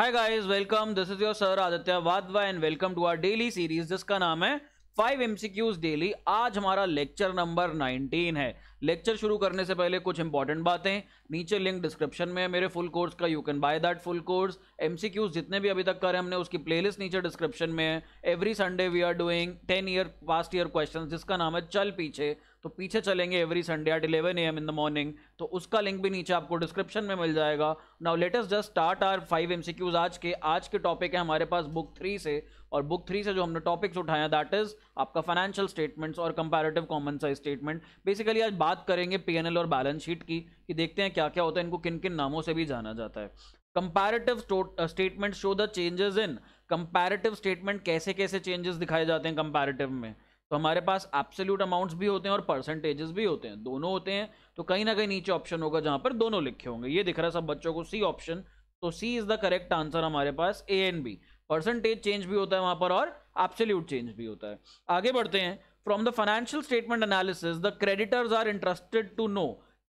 hi guys welcome this is your sir Aditya Wadhwa and welcome to our daily series जिसका नाम है five MCQs daily आज हमारा lecture number 19 है लेक्चर शुरू करने से पहले कुछ इंपॉर्टेंट बातें नीचे लिंक डिस्क्रिप्शन में है मेरे फुल कोर्स का you can buy that full course MCQs जितने भी अभी तक करें हमने उसकी प्लेलिस्ट नीचे डिस्क्रिप्शन में है every Sunday we are doing ten year past year question जिसका नाम है चल पीछे तो पीछे चलेंगे every Sunday at eleven A M in the morning तो उसका लिंक भी नीचे आपको डिस्क्रिप्शन में मिल जाएगा now latest just start our five M C Qs आज के आज के टॉपिक है हमारे पास बुक थ्री से और बुक थ्री से जो हमने टॉपिक्स उठाया दैट इज आपका फाइनेंशियल स्टेटमेंट्स और comparative common size statement basically आज बात करेंगे पी और बैलेंस शीट की कि देखते हैं क्या क्या होता है इनको किन किन नामों से भी जाना जाता है comparative statement show the changes in comparative statement कैसे कैसे चेंजेस दिखाए जाते हैं कंपैरेटिव में तो हमारे पास एब्सोल्यूट अमाउंट्स भी होते हैं और परसेंटेजेस भी होते हैं दोनों होते हैं तो कहीं ना कहीं नीचे ऑप्शन होगा जहां पर दोनों लिखे होंगे ये दिख रहा है सब बच्चों को सी ऑप्शन तो C is the correct answer हमारे पास A and B percentage change भी होता है वहां पर और एब्सोल्यूट चेंज भी होता है आगे बढ़ते हैं from the financial statement analysis the creditors are interested to know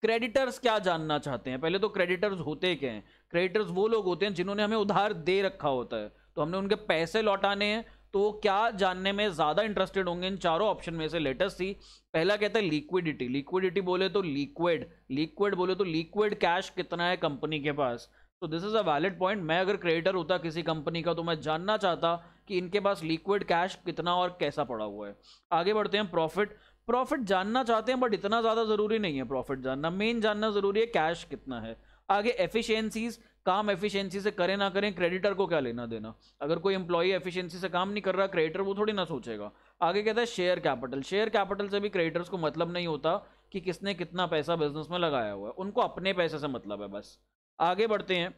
creditors क्या जानना चाहते हैं पहले तो क्रेडिटर्स होते क्या हैं क्रेडिटर्स वो लोग होते हैं जिन्होंने हमें उधार दे रखा होता है तो हमने उनके पैसे लौटाने हैं तो क्या जानने में ज़्यादा इंटरेस्टेड होंगे इन चारों ऑप्शन में से लेटेस्ट सी पहला कहते हैं लिक्विडिटी लिक्विडिटी बोले तो लिक्विड लिक्विड बोले तो लिक्विड कैश कितना है कंपनी के पास तो this is a valid point मैं अगर क्रेडिटर होता किसी कंपनी का तो मैं जानना चाहता कि इनके पास लिक्विड कैश कितना और कैसा पड़ा हुआ है आगे बढ़ते हैं प्रॉफिट प्रॉफिट जानना चाहते हैं बट इतना ज़्यादा ज़रूरी नहीं है प्रॉफिट जानना मेन जानना ज़रूरी है कैश कितना है आगे एफिशिएंसीज काम एफिशिएंसी से करें ना करें क्रेडिटर को क्या लेना देना अगर कोई एम्प्लॉई एफिशिएंसी से काम नहीं कर रहा क्रेडिटर वो थोड़ी ना सोचेगा आगे कहता है शेयर कैपिटल शेयर कैपिटल से भी क्रेडिटर्स को मतलब नहीं होता कि किसने कितना पैसा बिजनेस में लगाया हुआ है उनको अपने पैसे से मतलब है बस आगे बढ़ते हैं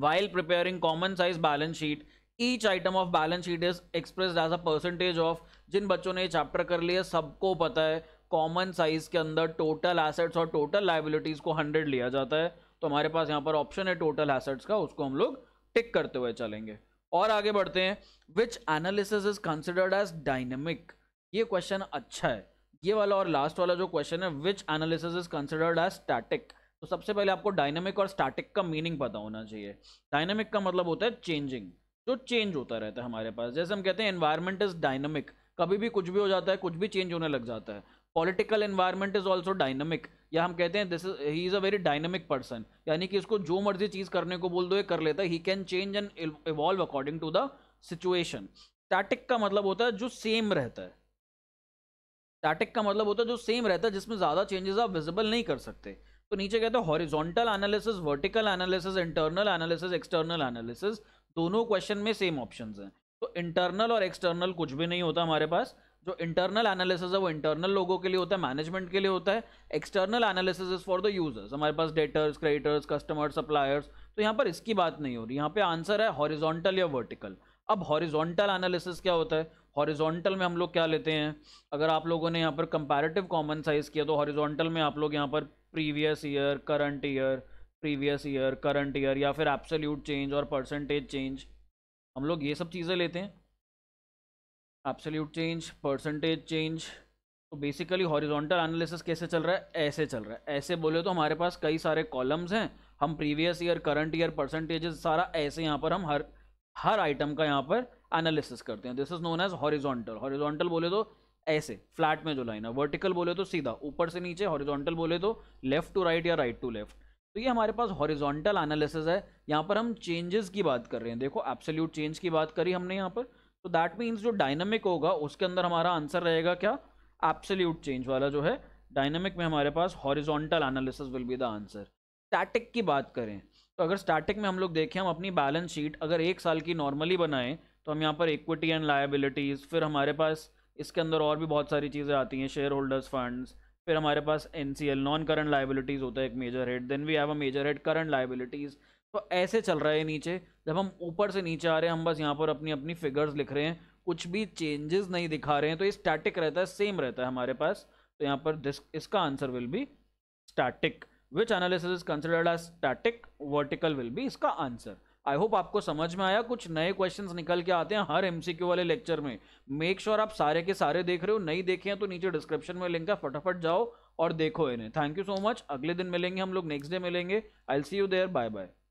while preparing common size balance sheet each item of balance sheet is express as a percentage of जिन बच्चों ने ये चैप्टर कर लिया सबको पता है कॉमन साइज के अंदर टोटल एसेट्स और टोटल लाइबिलिटीज को हंड्रेड लिया जाता है तो हमारे पास यहाँ पर ऑप्शन है टोटल एसेट्स का उसको हम लोग टिक करते हुए चलेंगे और आगे बढ़ते हैं which analysis is considered as dynamic ये क्वेश्चन अच्छा है ये वाला और लास्ट वाला जो क्वेश्चन है which analysis is considered as static तो सबसे पहले आपको डायनेमिक और स्टैटिक का मीनिंग पता होना चाहिए डायनेमिक का मतलब होता है चेंजिंग जो चेंज होता रहता है हमारे पास जैसे हम कहते हैं एनवायरमेंट इज डायनेमिक कभी भी कुछ भी हो जाता है कुछ भी चेंज होने लग जाता है political environment is also dynamic या हम कहते हैं this is he is a very dynamic person यानी कि इसको जो मर्जी चीज़ करने को बोल दो ये कर लेता है he can change and evolve according to the situation static का मतलब होता है जो सेम रहता है स्टैटिक का मतलब होता है जो सेम रहता है जिसमें ज़्यादा चेंजेस आप विजिबल नहीं कर सकते तो नीचे कहते हैं horizontal analysis vertical analysis internal analysis external analysis दोनों क्वेश्चन में सेम ऑप्शंस हैं तो इंटरनल और एक्सटर्नल कुछ भी नहीं होता हमारे पास जो इंटरनल एनालिसिस है वो इंटरनल लोगों के लिए होता है मैनेजमेंट के लिए होता है external analysis is for the users हमारे पास डेटर्स क्रेडिटर्स कस्टमर्स सप्लायर्स तो यहाँ पर इसकी बात नहीं हो रही यहाँ पे आंसर है हॉरिजॉन्टल या वर्टिकल अब हॉरिजॉन्टल एनालिसिस क्या होता है हॉरिजॉन्टल में हम लोग क्या लेते हैं अगर आप लोगों ने यहाँ पर कंपेरेटिव कॉमन साइज किया तो हॉरिजॉन्टल में आप लोग यहाँ पर previous year current year previous year current year या फिर एब्सोल्यूट चेंज और परसेंटेज चेंज हम लोग ये सब चीज़ें लेते हैं एब्सोल्यूट चेंज परसेंटेज चेंज तो बेसिकली हॉरिजॉन्टल एनालिसिस कैसे चल रहा है ऐसे चल रहा है ऐसे बोले तो हमारे पास कई सारे कॉलम्स हैं हम previous year current year percentages सारा ऐसे यहाँ पर हम हर हर आइटम का यहाँ पर एनालिसिस करते हैं this is known as horizontal horizontal बोले तो ऐसे फ्लैट में जो लाइन है वर्टिकल बोले तो सीधा ऊपर से नीचे हॉरिजॉन्टल बोले तो लेफ्ट टू राइट या राइट टू लेफ्ट तो ये हमारे पास हॉरिजॉन्टल एनालिसिस है यहाँ पर हम चेंजेस की बात कर रहे हैं देखो एब्सोल्यूट चेंज की बात करी हमने यहाँ पर तो दैट मीन्स जो डायनामिक होगा उसके अंदर हमारा आंसर रहेगा क्या एप्सल्यूट चेंज वाला जो है डायनामिक में हमारे पास horizontal analysis will be the answer static की बात करें तो अगर स्टैटिक में हम लोग देखें हम अपनी बैलेंस शीट अगर एक साल की नॉर्मली बनाएं तो हम यहाँ पर इक्विटी एंड लाइबिलिटीज़ फिर हमारे पास इसके अंदर और भी बहुत सारी चीज़ें आती हैं शेयर होल्डर्स फंड्स फिर हमारे पास N C L non current liabilities होता है एक major head then we have a major head current liabilities तो ऐसे चल रहा है नीचे जब हम ऊपर से नीचे आ रहे हैं हम बस यहाँ पर अपनी अपनी फिगर्स लिख रहे हैं कुछ भी चेंजेस नहीं दिखा रहे हैं तो ये स्टैटिक रहता है सेम रहता है हमारे पास तो यहाँ पर दिस इसका answer will be static which analysis is considered as static vertical will be इसका आंसर आई होप आपको समझ में आया कुछ नए क्वेश्चन निकल के आते हैं हर एमसीक्यू वाले लेक्चर में मेक श्योर sure आप सारे के सारे देख रहे हो नहीं देखे हैं तो नीचे डिस्क्रिप्शन में लिंक है फटाफट जाओ और देखो इन्हें थैंक यू सो मच अगले दिन मिलेंगे हम लोग नेक्स्ट डे मिलेंगे I see you there bye bye